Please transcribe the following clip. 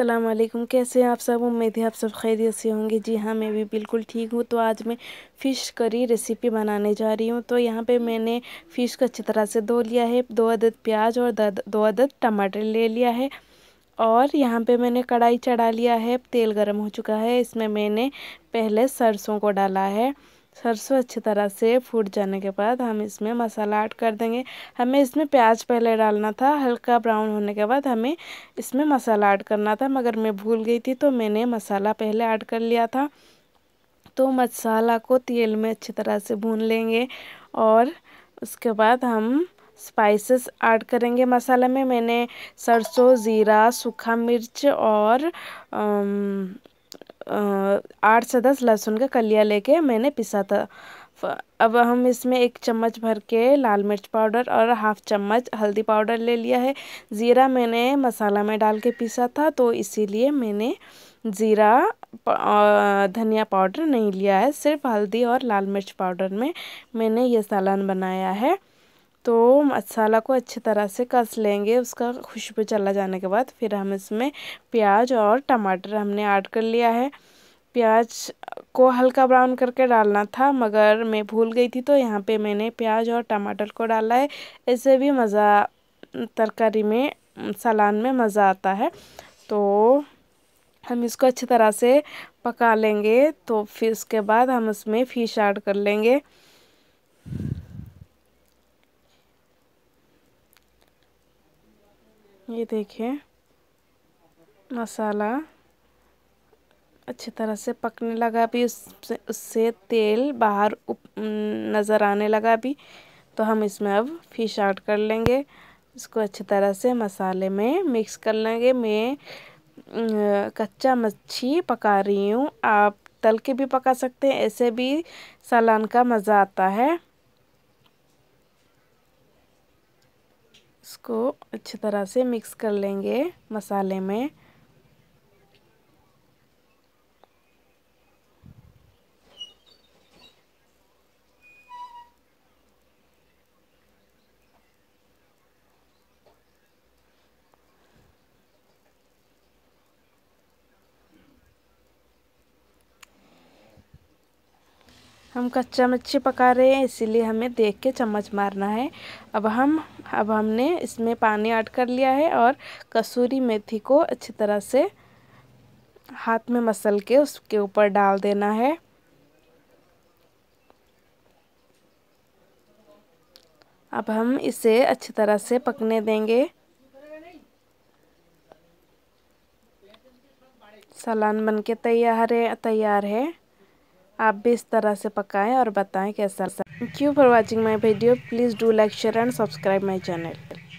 अस्सलाम वालेकुम कैसे हैं आप सब उम्मीद है आप सब खैरियत से होंगे जी हाँ मैं भी बिल्कुल ठीक हूँ तो आज मैं फ़िश करी रेसिपी बनाने जा रही हूँ तो यहाँ पे मैंने फ़िश को अच्छी तरह से धो लिया है दो अदद प्याज और दो अदद टमाटर ले लिया है और यहाँ पे मैंने कढ़ाई चढ़ा लिया है तेल गर्म हो चुका है इसमें मैंने पहले सरसों को डाला है सरसों अच्छी तरह से फूट जाने के बाद हम इसमें मसाला ऐड कर देंगे हमें इसमें प्याज पहले डालना था हल्का ब्राउन होने के बाद हमें इसमें मसाला ऐड करना था मगर मैं भूल गई थी तो मैंने मसाला पहले ऐड कर लिया था तो मसाला को तेल में अच्छी तरह से भून लेंगे और उसके बाद हम स्पाइसेस ऐड करेंगे मसाला में मैंने सरसों ज़ीरा सूखा मिर्च और आम, आठ से दस लहसुन का कलिया लेके मैंने पिसा था अब हम इसमें एक चम्मच भर के लाल मिर्च पाउडर और हाफ़ चम्मच हल्दी पाउडर ले लिया है ज़ीरा मैंने मसाला में डाल के पीसा था तो इसीलिए मैंने ज़ीरा धनिया पाउडर नहीं लिया है सिर्फ हल्दी और लाल मिर्च पाउडर में मैंने ये सालन बनाया है तो मसाला अच्छा को अच्छी तरह से कस लेंगे उसका खुशबू चला जाने के बाद फिर हम इसमें प्याज और टमाटर हमने ऐड कर लिया है प्याज को हल्का ब्राउन करके डालना था मगर मैं भूल गई थी तो यहाँ पे मैंने प्याज और टमाटर को डाला है इससे भी मज़ा तरकारी में सलाद में मज़ा आता है तो हम इसको अच्छी तरह से पका लेंगे तो फिर उसके बाद हम उसमें फ़िश ऐड कर लेंगे ये देखिए मसाला अच्छी तरह से पकने लगा भी उससे उससे तेल बाहर उप, नज़र आने लगा भी तो हम इसमें अब फिश ऐड कर लेंगे इसको अच्छी तरह से मसाले में मिक्स कर लेंगे मैं कच्चा मच्छी पका रही हूँ आप तल के भी पका सकते हैं ऐसे भी सालन का मज़ा आता है इसको अच्छी तरह से मिक्स कर लेंगे मसाले में हम कच्चा मच्छी पका रहे हैं इसीलिए हमें देख के चम्मच मारना है अब हम अब हमने इसमें पानी ऐड कर लिया है और कसूरी मेथी को अच्छी तरह से हाथ में मसल के उसके ऊपर डाल देना है अब हम इसे अच्छी तरह से पकने देंगे सलान बनके तैयार है तैयार है आप भी इस तरह से पकाएं और बताएं कैसा thank you for watching my video please do like share and subscribe my channel